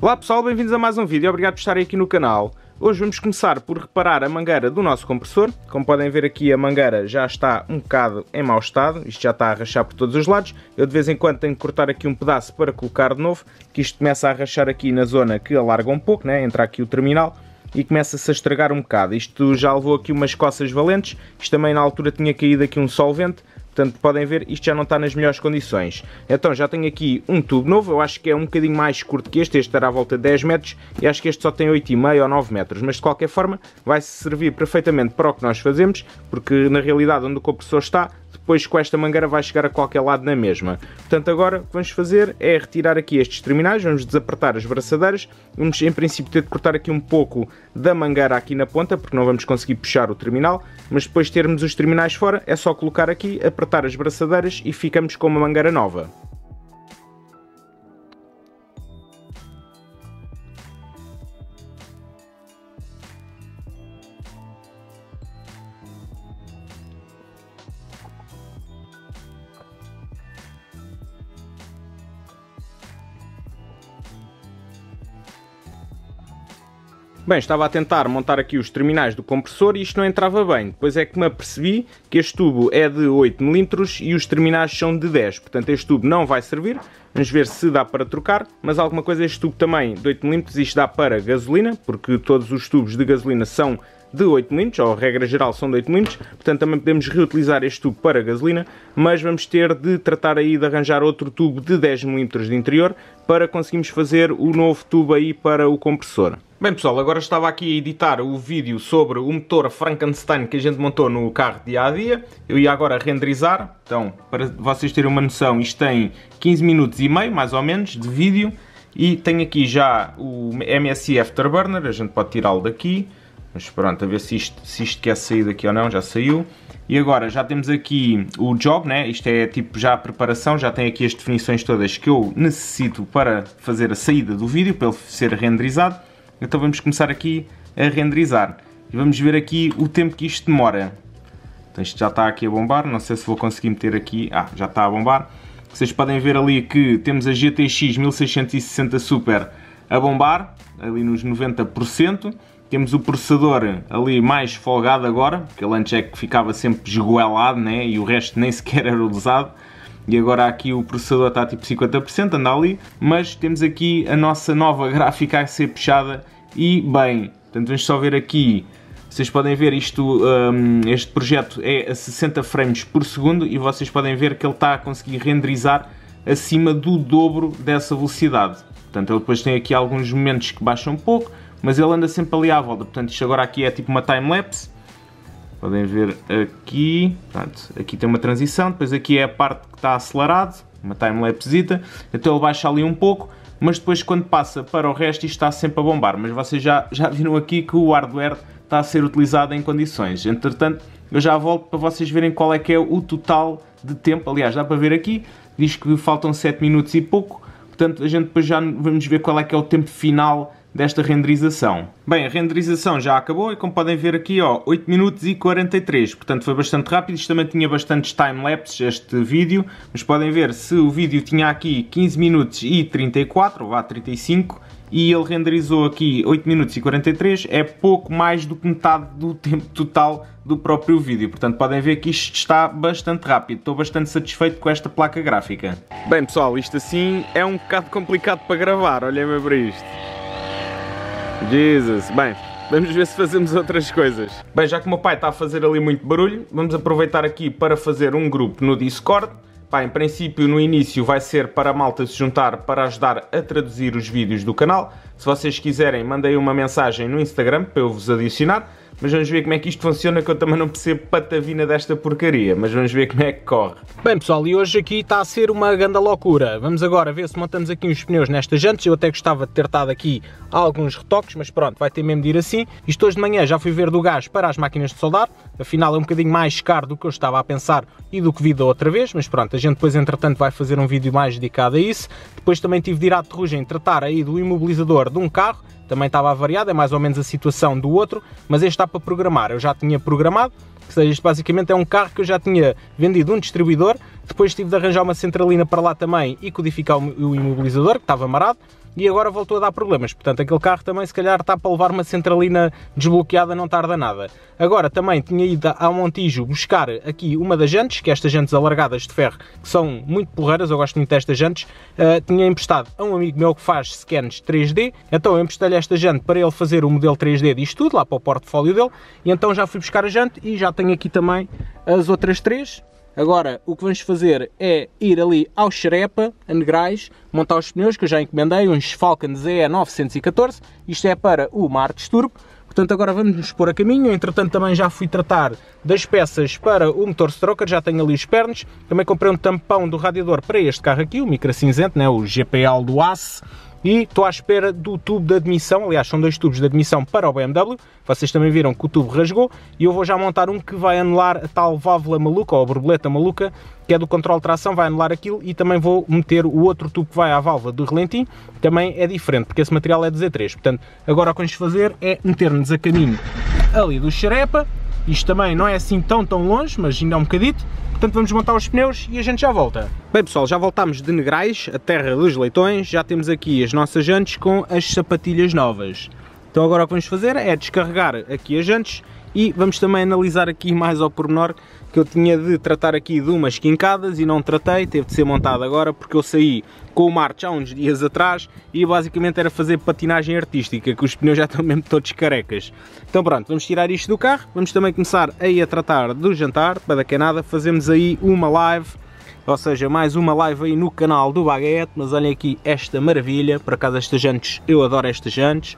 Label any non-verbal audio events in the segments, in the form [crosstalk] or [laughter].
Olá pessoal, bem-vindos a mais um vídeo, obrigado por estarem aqui no canal. Hoje vamos começar por reparar a mangueira do nosso compressor. Como podem ver aqui a mangueira já está um bocado em mau estado, isto já está a rachar por todos os lados. Eu de vez em quando tenho que cortar aqui um pedaço para colocar de novo, que isto começa a rachar aqui na zona que alarga um pouco, né? entra aqui o terminal e começa-se a estragar um bocado. Isto já levou aqui umas coças valentes, isto também na altura tinha caído aqui um solvente, Portanto, podem ver, isto já não está nas melhores condições. Então, já tenho aqui um tubo novo, eu acho que é um bocadinho mais curto que este, este estará à volta de 10 metros, e acho que este só tem 8,5 ou 9 metros, mas de qualquer forma vai servir perfeitamente para o que nós fazemos, porque na realidade onde o compressor está, depois com esta mangueira vai chegar a qualquer lado na mesma. Portanto, agora o que vamos fazer é retirar aqui estes terminais, vamos desapertar as braçadeiras, vamos em princípio ter de cortar aqui um pouco da mangueira aqui na ponta, porque não vamos conseguir puxar o terminal, mas depois termos os terminais fora, é só colocar aqui, apertar as braçadeiras e ficamos com uma mangueira nova. Bem, estava a tentar montar aqui os terminais do compressor e isto não entrava bem. Depois é que me apercebi que este tubo é de 8mm e os terminais são de 10. Portanto, este tubo não vai servir. Vamos ver se dá para trocar, mas alguma coisa este tubo também de 8mm, isto dá para gasolina, porque todos os tubos de gasolina são de 8mm, ou regra geral são de 8mm, portanto também podemos reutilizar este tubo para gasolina, mas vamos ter de tratar aí de arranjar outro tubo de 10mm de interior para conseguirmos fazer o novo tubo aí para o compressor. Bem pessoal, agora estava aqui a editar o vídeo sobre o motor Frankenstein que a gente montou no carro dia a dia. Eu ia agora renderizar, então para vocês terem uma noção, isto tem 15 minutos e meio mais ou menos de vídeo e tenho aqui já o MSI Afterburner, a gente pode tirá-lo daqui, mas pronto, a ver se isto, se isto quer sair daqui ou não, já saiu. E agora já temos aqui o job, né? isto é tipo já a preparação, já tem aqui as definições todas que eu necessito para fazer a saída do vídeo, para ele ser renderizado. Então vamos começar aqui a renderizar. E vamos ver aqui o tempo que isto demora. Então isto já está aqui a bombar, não sei se vou conseguir meter aqui... Ah, já está a bombar. Vocês podem ver ali que temos a GTX 1660 Super a bombar, ali nos 90%. Temos o processador ali mais folgado agora, porque ele antes é que ficava sempre esgoelado né? e o resto nem sequer era usado e agora aqui o processador está tipo 50%, anda ali, mas temos aqui a nossa nova [laughs] gráfica a ser puxada e bem, portanto vamos só ver aqui, vocês podem ver isto, um, este projeto é a 60 frames por segundo e vocês podem ver que ele está a conseguir renderizar acima do dobro dessa velocidade. Portanto, ele depois tem aqui alguns momentos que baixam um pouco, mas ele anda sempre ali à volta. Portanto, isto agora aqui é tipo uma time-lapse Podem ver aqui, aqui tem uma transição, depois aqui é a parte que está acelerado, uma timelapsezita, então ele baixa ali um pouco, mas depois quando passa para o resto isto está sempre a bombar, mas vocês já, já viram aqui que o hardware está a ser utilizado em condições, entretanto eu já volto para vocês verem qual é que é o total de tempo, aliás dá para ver aqui, diz que faltam 7 minutos e pouco, portanto a gente depois já vamos ver qual é que é o tempo final desta renderização. Bem, a renderização já acabou e como podem ver aqui, ó, 8 minutos e 43, portanto foi bastante rápido. Isto também tinha bastantes time este vídeo, mas podem ver se o vídeo tinha aqui 15 minutos e 34, ou vá 35, e ele renderizou aqui 8 minutos e 43, é pouco mais do que metade do tempo total do próprio vídeo. Portanto, podem ver que isto está bastante rápido. Estou bastante satisfeito com esta placa gráfica. Bem pessoal, isto assim é um bocado complicado para gravar, olhem-me para isto. Jesus. Bem, Vamos ver se fazemos outras coisas. Bem, já que o meu pai está a fazer ali muito barulho, vamos aproveitar aqui para fazer um grupo no Discord. Pá, em princípio, no início vai ser para a malta se juntar para ajudar a traduzir os vídeos do canal. Se vocês quiserem, mandei uma mensagem no Instagram para eu vos adicionar. Mas vamos ver como é que isto funciona, que eu também não percebo patavina desta porcaria. Mas vamos ver como é que corre. Bem, pessoal, e hoje aqui está a ser uma grande loucura. Vamos agora ver se montamos aqui os pneus nestas jantes. Eu até gostava de ter estado aqui alguns retoques, mas pronto, vai ter mesmo de ir assim. Isto hoje de manhã já fui ver do gás para as máquinas de soldar. Afinal, é um bocadinho mais caro do que eu estava a pensar e do que vi da outra vez. Mas pronto, a gente depois, entretanto, vai fazer um vídeo mais dedicado a isso. Depois também tive de ir à terrugem tratar aí do imobilizador de um carro também estava avariado, é mais ou menos a situação do outro, mas este está para programar. Eu já tinha programado, ou seja, isto basicamente é um carro que eu já tinha vendido um distribuidor, depois tive de arranjar uma centralina para lá também e codificar o imobilizador, que estava amarado, e agora voltou a dar problemas. Portanto, aquele carro também se calhar está para levar uma centralina desbloqueada, não tarda nada. Agora também tinha ido ao Montijo buscar aqui uma das jantes, que é estas jantes alargadas de ferro, que são muito porreiras, eu gosto muito destas jantes. Uh, tinha emprestado a um amigo meu que faz scans 3D, então eu emprestei-lhe esta jante para ele fazer o modelo 3D disto tudo, lá para o portfólio dele, e então já fui buscar a jante e já tenho aqui também as outras três. Agora, o que vamos fazer é ir ali ao Xerepa, a Negrais, montar os pneus que eu já encomendei, uns Falcon ZE 914. Isto é para o Martes Turbo. Portanto, agora vamos nos pôr a caminho. Entretanto, também já fui tratar das peças para o motor stroker, já tenho ali os pernos. Também comprei um tampão do radiador para este carro aqui, o micro cinzento, né? o GPL do Ace e estou à espera do tubo de admissão, aliás são dois tubos de admissão para o BMW, vocês também viram que o tubo rasgou e eu vou já montar um que vai anular a tal válvula maluca ou a borboleta maluca que é do controle de tração, vai anular aquilo e também vou meter o outro tubo que vai à válvula do relentim, também é diferente porque esse material é de Z3, portanto agora o que vamos fazer é meter-nos a caminho ali do xerepa isto também não é assim tão tão longe, mas ainda é um bocadito. Portanto, vamos montar os pneus e a gente já volta. Bem pessoal, já voltámos de Negrais, a terra dos leitões, já temos aqui as nossas jantes com as sapatilhas novas. Então agora o que vamos fazer é descarregar aqui as jantes e vamos também analisar aqui mais ao pormenor que eu tinha de tratar aqui de umas quincadas e não tratei, teve de ser montado agora porque eu saí com o March há uns dias atrás e basicamente era fazer patinagem artística, que os pneus já estão mesmo todos carecas. Então pronto, vamos tirar isto do carro, vamos também começar aí a tratar do jantar, para daqui a nada fazemos aí uma live, ou seja, mais uma live aí no canal do Baguette, mas olhem aqui esta maravilha, por acaso estas jantes, eu adoro estas jantes,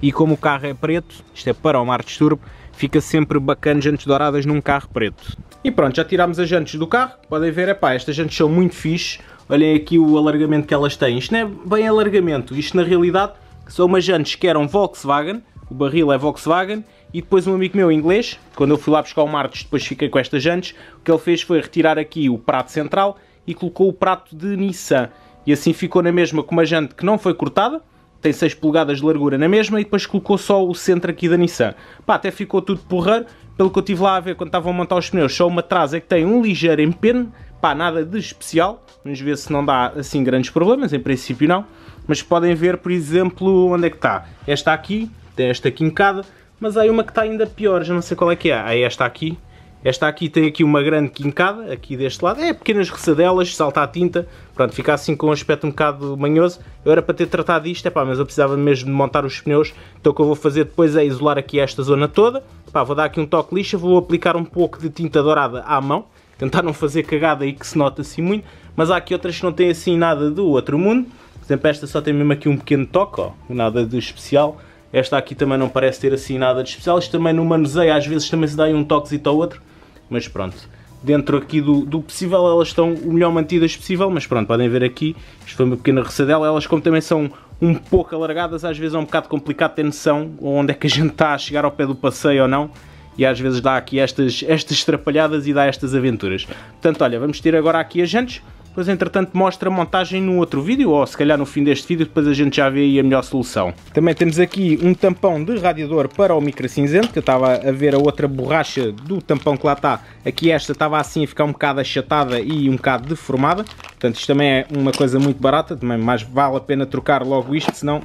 e como o carro é preto, isto é para o March Turbo, fica sempre bacana jantes douradas num carro preto. E pronto, já tirámos as jantes do carro, podem ver, epá, estas jantes são muito fixe, Olhem aqui o alargamento que elas têm. Isto não é bem alargamento, isto na realidade são umas jantes que eram Volkswagen, o barril é Volkswagen, e depois um amigo meu inglês, quando eu fui lá buscar o Marcos, depois fiquei com estas jantes, o que ele fez foi retirar aqui o prato central e colocou o prato de Nissan. E assim ficou na mesma com uma jante que não foi cortada, tem 6 polegadas de largura na mesma e depois colocou só o centro aqui da Nissan. Pá, até ficou tudo porreiro, pelo que eu estive lá a ver quando estavam a montar os pneus, só uma atrás é que tem um ligeiro empeno, pá, nada de especial. Vamos ver se não dá assim grandes problemas, em princípio não. Mas podem ver, por exemplo, onde é que está. Esta aqui, tem esta quincada, mas há uma que está ainda pior, já não sei qual é que é. Há esta aqui. Esta aqui tem aqui uma grande quincada, aqui deste lado. É pequenas ressadelas, salta a tinta. Pronto, fica assim com um aspecto um bocado manhoso. Eu era para ter tratado isto, epá, mas eu precisava mesmo de montar os pneus. Então o que eu vou fazer depois é isolar aqui esta zona toda. Epá, vou dar aqui um toque lixa, vou aplicar um pouco de tinta dourada à mão tentar não fazer cagada e que se nota assim muito, mas há aqui outras que não têm assim nada do outro mundo, por exemplo esta só tem mesmo aqui um pequeno toque, ó, nada de especial, esta aqui também não parece ter assim nada de especial, isto também no manuseio às vezes também se dá aí um toquezito ao outro, mas pronto. Dentro aqui do, do possível elas estão o melhor mantidas possível, mas pronto, podem ver aqui, isto foi uma pequena recedela, elas como também são um pouco alargadas, às vezes é um bocado complicado ter noção onde é que a gente está a chegar ao pé do passeio ou não, e às vezes dá aqui estas, estas estrapalhadas e dá estas aventuras. Portanto, olha, vamos ter agora aqui a jantes depois, entretanto, mostra a montagem num outro vídeo, ou se calhar no fim deste vídeo, depois a gente já vê aí a melhor solução. Também temos aqui um tampão de radiador para o micro cinzento, que eu estava a ver a outra borracha do tampão que lá está. Aqui esta estava assim a ficar um bocado achatada e um bocado deformada. Portanto, isto também é uma coisa muito barata, também mais vale a pena trocar logo isto, senão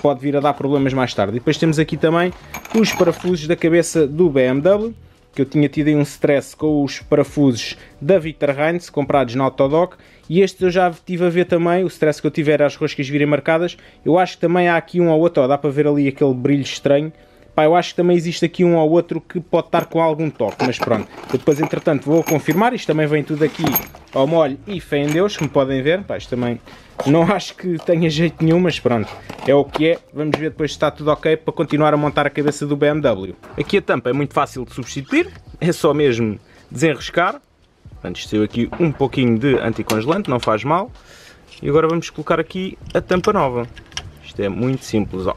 pode vir a dar problemas mais tarde. E depois temos aqui também os parafusos da cabeça do BMW que eu tinha tido aí um stress com os parafusos da Victor Heinz, comprados na Autodoc, e estes eu já tive a ver também, o stress que eu tiver as roscas virem marcadas, eu acho que também há aqui um ou outro, ó, dá para ver ali aquele brilho estranho, Pá, eu acho que também existe aqui um ou outro que pode estar com algum toque, mas pronto. depois, entretanto, vou confirmar. Isto também vem tudo aqui ao molho e fé em Deus, como podem ver. Pá, isto também não [laughs] acho que tenha jeito nenhum, mas pronto, é o que é. Vamos ver depois se está tudo ok para continuar a montar a cabeça do BMW. Aqui a tampa é muito fácil de substituir, é só mesmo desenrascar. Portanto, isto aqui um pouquinho de anticongelante, não faz mal. E agora vamos colocar aqui a tampa nova. Isto é muito simples, ó.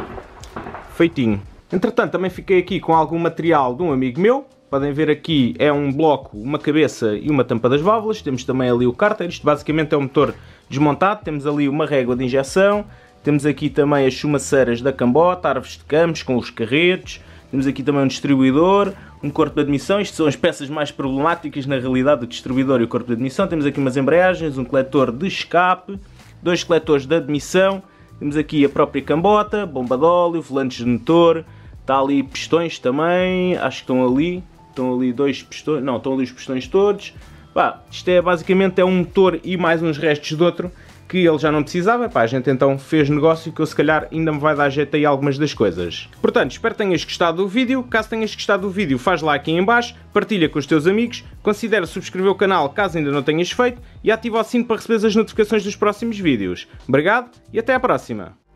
Feitinho. Entretanto, também fiquei aqui com algum material de um amigo meu, Podem ver aqui, é um bloco, uma cabeça e uma tampa das válvulas. Temos também ali o cárter, isto basicamente é um motor desmontado. Temos ali uma régua de injeção. Temos aqui também as chumaceiras da cambota, árvores de campos com os carretos. Temos aqui também um distribuidor, um corpo de admissão. Isto são as peças mais problemáticas na realidade, o distribuidor e o corpo de admissão. Temos aqui umas embreagens, um coletor de escape, dois coletores de admissão. Temos aqui a própria cambota, bomba de óleo, volantes de motor. Está ali pistões também, acho que estão ali estão ali dois pistões, não, estão ali os pistões todos. Pá, isto é basicamente é um motor e mais uns restos de outro que ele já não precisava, pá, a gente então fez negócio que eu se calhar ainda me vai dar jeito aí algumas das coisas. Portanto, espero que tenhas gostado do vídeo, caso tenhas gostado do vídeo faz lá aqui em baixo, partilha com os teus amigos, considera subscrever o canal caso ainda não tenhas feito e ativa o sino para receber as notificações dos próximos vídeos. Obrigado e até à próxima!